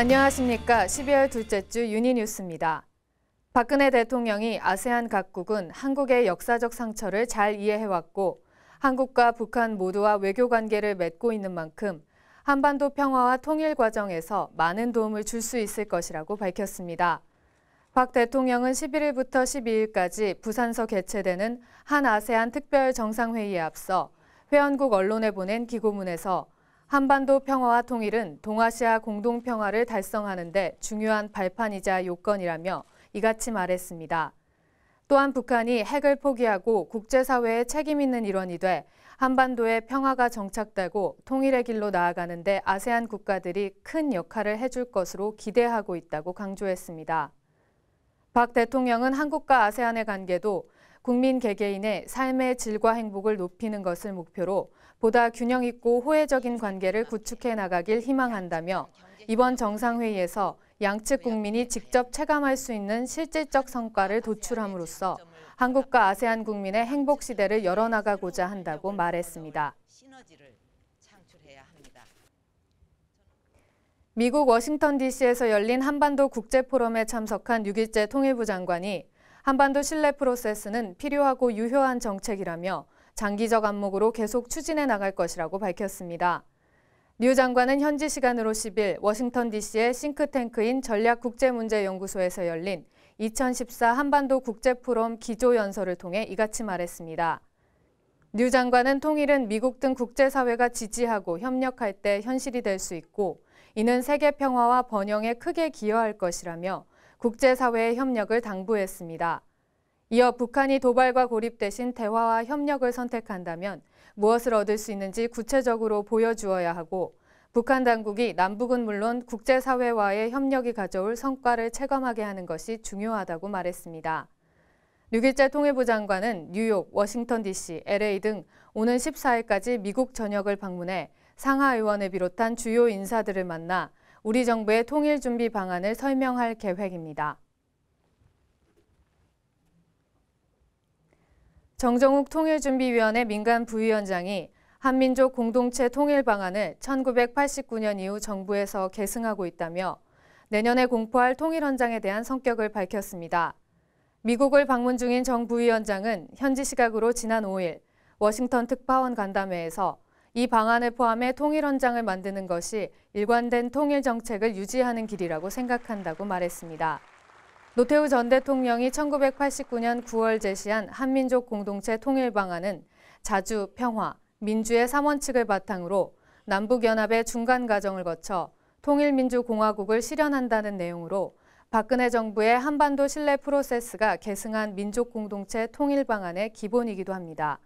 안녕하십니까. 12월 둘째 주 유니뉴스입니다. 박근혜 대통령이 아세안 각국은 한국의 역사적 상처를 잘 이해해왔고 한국과 북한 모두와 외교 관계를 맺고 있는 만큼 한반도 평화와 통일 과정에서 많은 도움을 줄 수 있을 것이라고 밝혔습니다. 박 대통령은 11일부터 12일까지 부산서 개최되는 한 아세안 특별 정상회의에 앞서 회원국 언론에 보낸 기고문에서 한반도 평화와 통일은 동아시아 공동평화를 달성하는 데 중요한 발판이자 요건이라며 이같이 말했습니다. 또한 북한이 핵을 포기하고 국제사회에 책임 있는 일원이 돼 한반도의 평화가 정착되고 통일의 길로 나아가는데 아세안 국가들이 큰 역할을 해줄 것으로 기대하고 있다고 강조했습니다. 박 대통령은 한국과 아세안의 관계도 국민 개개인의 삶의 질과 행복을 높이는 것을 목표로 보다 균형 있고 호혜적인 관계를 구축해 나가길 희망한다며 이번 정상회의에서 양측 국민이 직접 체감할 수 있는 실질적 성과를 도출함으로써 한국과 아세안 국민의 행복 시대를 열어나가고자 한다고 말했습니다. 미국 워싱턴 DC에서 열린 한반도 국제포럼에 참석한 6일째 통일부 장관이 한반도 신뢰 프로세스는 필요하고 유효한 정책이라며 장기적 안목으로 계속 추진해 나갈 것이라고 밝혔습니다. 뉴 장관은 현지 시간으로 10일 워싱턴 DC의 싱크탱크인 전략국제문제연구소에서 열린 2014 한반도 국제포럼 기조연설을 통해 이같이 말했습니다. 뉴 장관은 통일은 미국 등 국제사회가 지지하고 협력할 때 현실이 될 수 있고 이는 세계 평화와 번영에 크게 기여할 것이라며 국제사회의 협력을 당부했습니다. 이어 북한이 도발과 고립 대신 대화와 협력을 선택한다면 무엇을 얻을 수 있는지 구체적으로 보여주어야 하고 북한 당국이 남북은 물론 국제사회와의 협력이 가져올 성과를 체감하게 하는 것이 중요하다고 말했습니다. 6일째 통일부 장관은 뉴욕, 워싱턴 DC, LA 등 오는 14일까지 미국 전역을 방문해 상하 의원을 비롯한 주요 인사들을 만나 우리 정부의 통일 준비 방안을 설명할 계획입니다. 정정욱 통일준비위원회 민간 부위원장이 한민족 공동체 통일 방안을 1989년 이후 정부에서 계승하고 있다며 내년에 공포할 통일 헌장에 대한 성격을 밝혔습니다. 미국을 방문 중인 정 부위원장은 현지 시각으로 지난 5일 워싱턴 특파원 간담회에서 이 방안을 포함해 통일 헌장을 만드는 것이 일관된 통일 정책을 유지하는 길이라고 생각한다고 말했습니다. 노태우 전 대통령이 1989년 9월 제시한 한민족 공동체 통일 방안은 자주, 평화, 민주의 3원칙을 바탕으로 남북연합의 중간 과정을 거쳐 통일민주공화국을 실현한다는 내용으로 박근혜 정부의 한반도 신뢰 프로세스가 계승한 민족공동체 통일 방안의 기본이기도 합니다.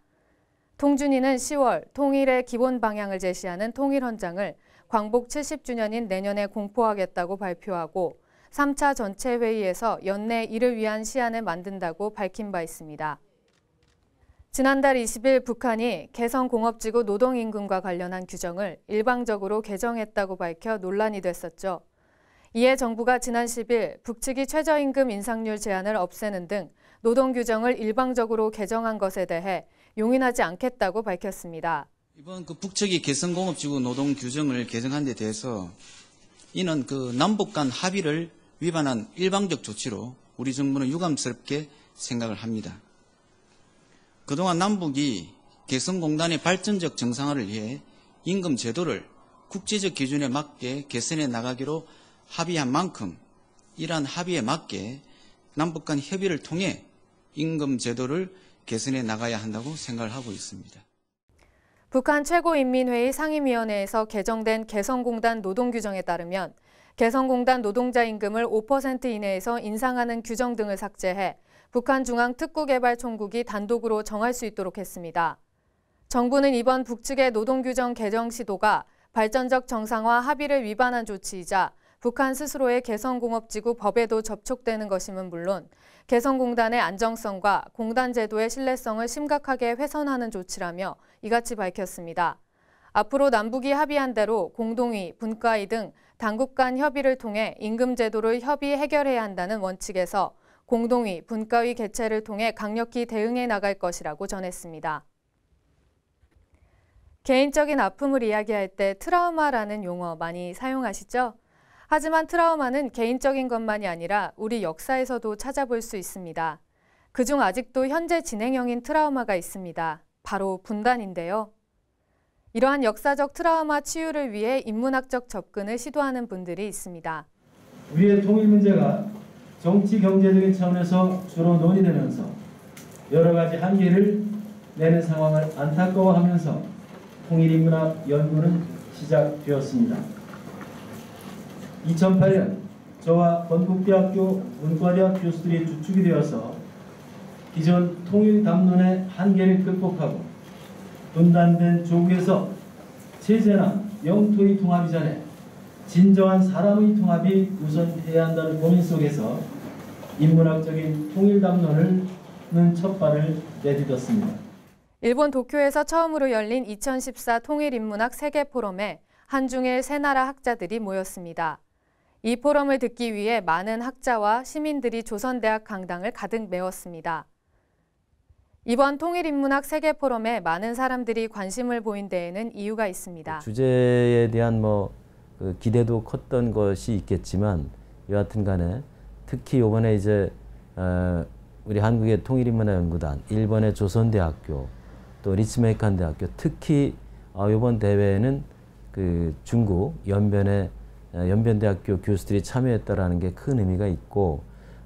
통준이는 10월 통일의 기본 방향을 제시하는 통일헌장을 광복 70주년인 내년에 공포하겠다고 발표하고 3차 전체 회의에서 연내 이를 위한 시안을 만든다고 밝힌 바 있습니다. 지난달 20일 북한이 개성공업지구 노동임금과 관련한 규정을 일방적으로 개정했다고 밝혀 논란이 됐었죠. 이에 정부가 지난 10일 북측이 최저임금 인상률 제한을 없애는 등 노동 규정을 일방적으로 개정한 것에 대해 용인하지 않겠다고 밝혔습니다. 이번 그 북측이 개성공업지구 노동 규정을 개정한 데 대해서 이는 그 남북 간 합의를 위반한 일방적 조치로 우리 정부는 유감스럽게 생각을 합니다. 그동안 남북이 개성공단의 발전적 정상화를 위해 임금 제도를 국제적 기준에 맞게 개선해 나가기로 합의한 만큼 이러한 합의에 맞게 남북 간 협의를 통해 임금 제도를 개선해 나가야 한다고 생각을 하고 있습니다. 북한 최고인민회의 상임위원회에서 개정된 개성공단 노동규정에 따르면 개성공단 노동자 임금을 5% 이내에서 인상하는 규정 등을 삭제해 북한 중앙 특구개발총국이 단독으로 정할 수 있도록 했습니다. 정부는 이번 북측의 노동규정 개정 시도가 발전적 정상화 합의를 위반한 조치이자 북한 스스로의 개성공업지구 법에도 접촉되는 것임은 물론 개성공단의 안정성과 공단 제도의 신뢰성을 심각하게 훼손하는 조치라며 이같이 밝혔습니다. 앞으로 남북이 합의한 대로 공동위, 분과위 등 당국 간 협의를 통해 임금 제도를 협의 해결해야 한다는 원칙에서 공동위, 분과위 개최를 통해 강력히 대응해 나갈 것이라고 전했습니다. 개인적인 아픔을 이야기할 때 트라우마라는 용어 많이 사용하시죠? 하지만 트라우마는 개인적인 것만이 아니라 우리 역사에서도 찾아볼 수 있습니다. 그중 아직도 현재 진행형인 트라우마가 있습니다. 바로 분단인데요. 이러한 역사적 트라우마 치유를 위해 인문학적 접근을 시도하는 분들이 있습니다. 우리의 통일 문제가 정치 경제적인 차원에서 주로 논의되면서 여러 가지 한계를 내는 상황을 안타까워하면서 통일 인문학 연구는 시작되었습니다. 2008년 저와 건국대학교 문과대학 교수들이 주축이 되어서 기존 통일 담론의 한계를 극복하고 분단된 조국에서 체제나 영토의 통합이 전에 진정한 사람의 통합이 우선해야 한다는 고민 속에서 인문학적인 통일담론을 첫 발을 내딛었습니다. 일본 도쿄에서 처음으로 열린 2014 통일인문학 세계포럼에 한중일 세 나라 학자들이 모였습니다. 이 포럼을 듣기 위해 많은 학자와 시민들이 조선대학 강당을 가득 메웠습니다. 이번 통일인문학 세계 포럼에 많은 사람들이 관심을 보인 데에는 이유가 있습니다. 그 주제에 대한 뭐그 기대도 컸던 것이 있겠지만 여하튼 간에 특히 이번에 이제 어 우리 한국의 통일인문화연구단, 일본의 조선대학교, 또 리츠메이칸 대학교 특히 어 이번 대회에는 그 중국 연변의 어, 연변대학교 교수들이 참여했다라게큰 의미가 있고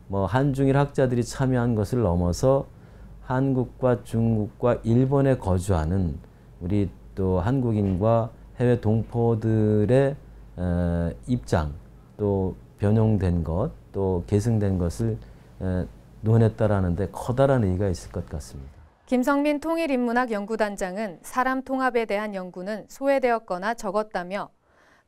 뭐 한중일 학자들이 참여한 것을 넘어서 한국과 중국과 일본에 거주하는 우리 또 한국인과 해외 동포들의 어, 입장 또 변형된 것 또 계승된 것을 어, 논했다라는데 커다란 의의가 있을 것 같습니다. 김성민 통일인문학 연구단장은 사람 통합에 대한 연구는 소외되었거나 적었다며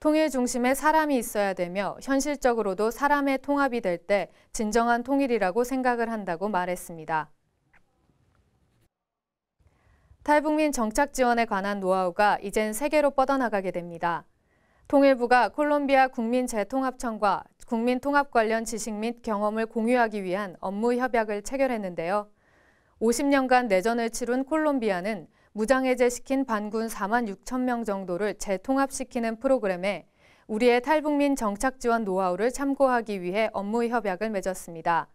통일 중심에 사람이 있어야 되며 현실적으로도 사람의 통합이 될 때 진정한 통일이라고 생각을 한다고 말했습니다. 탈북민 정착 지원에 관한 노하우가 이젠 세계로 뻗어나가게 됩니다. 통일부가 콜롬비아 국민재통합청과 국민통합 관련 지식 및 경험을 공유하기 위한 업무 협약을 체결했는데요. 50년간 내전을 치룬 콜롬비아는 무장해제시킨 반군 4만 6천 명 정도를 재통합시키는 프로그램에 우리의 탈북민 정착 지원 노하우를 참고하기 위해 업무 협약을 맺었습니다.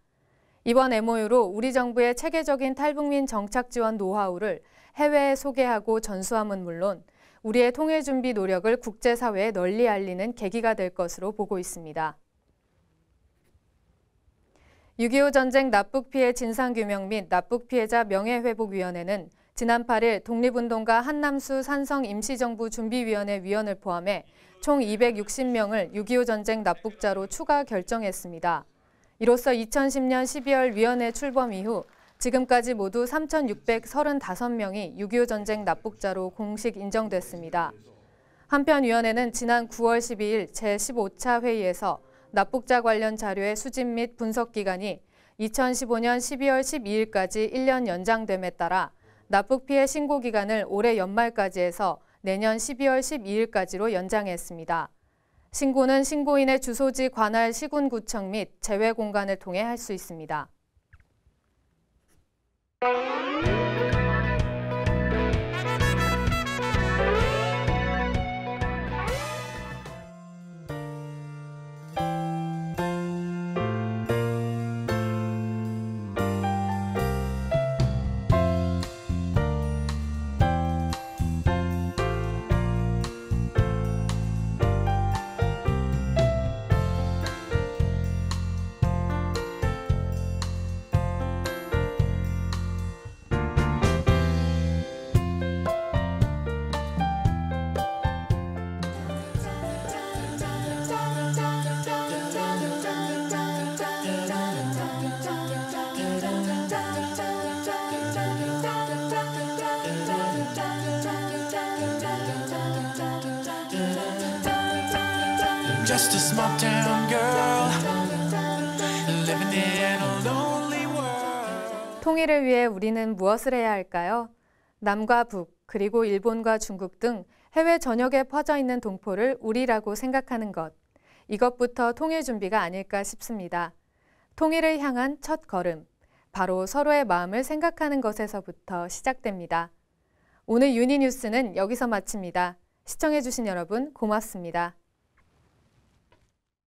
이번 MOU로 우리 정부의 체계적인 탈북민 정착 지원 노하우를 해외에 소개하고 전수함은 물론 우리의 통일 준비 노력을 국제사회에 널리 알리는 계기가 될 것으로 보고 있습니다. 6.25 전쟁 납북 피해 진상 규명 및 납북 피해자 명예회복위원회는 지난 8일 독립운동가 한남수 산성 임시정부 준비위원회 위원을 포함해 총 260명을 6.25 전쟁 납북자로 추가 결정했습니다. 이로써 2010년 12월 위원회 출범 이후 지금까지 모두 3,635명이 6.25 전쟁 납북자로 공식 인정됐습니다. 한편 위원회는 지난 9월 12일 제15차 회의에서 납북자 관련 자료의 수집 및 분석 기간이 2015년 12월 12일까지 1년 연장됨에 따라 납북 피해 신고 기간을 올해 연말까지 해서 내년 12월 12일까지로 연장했습니다. 신고는 신고인의 주소지 관할 시군구청 및 제외공간을 통해 할 수 있습니다. Thank you. just a small town girl living in a lonely world. 통일을 위해 우리는 무엇을 해야 할까요? 남과 북, 그리고 일본과 중국 등 해외 전역에 퍼져 있는 동포를 우리라고 생각하는 것. 이것부터 통일 준비가 아닐까 싶습니다. 통일을 향한 첫 걸음, 바로 서로의 마음을 생각하는 것에서부터 시작됩니다. 오늘 유니뉴스는 여기서 마칩니다. 시청해주신 여러분 고맙습니다.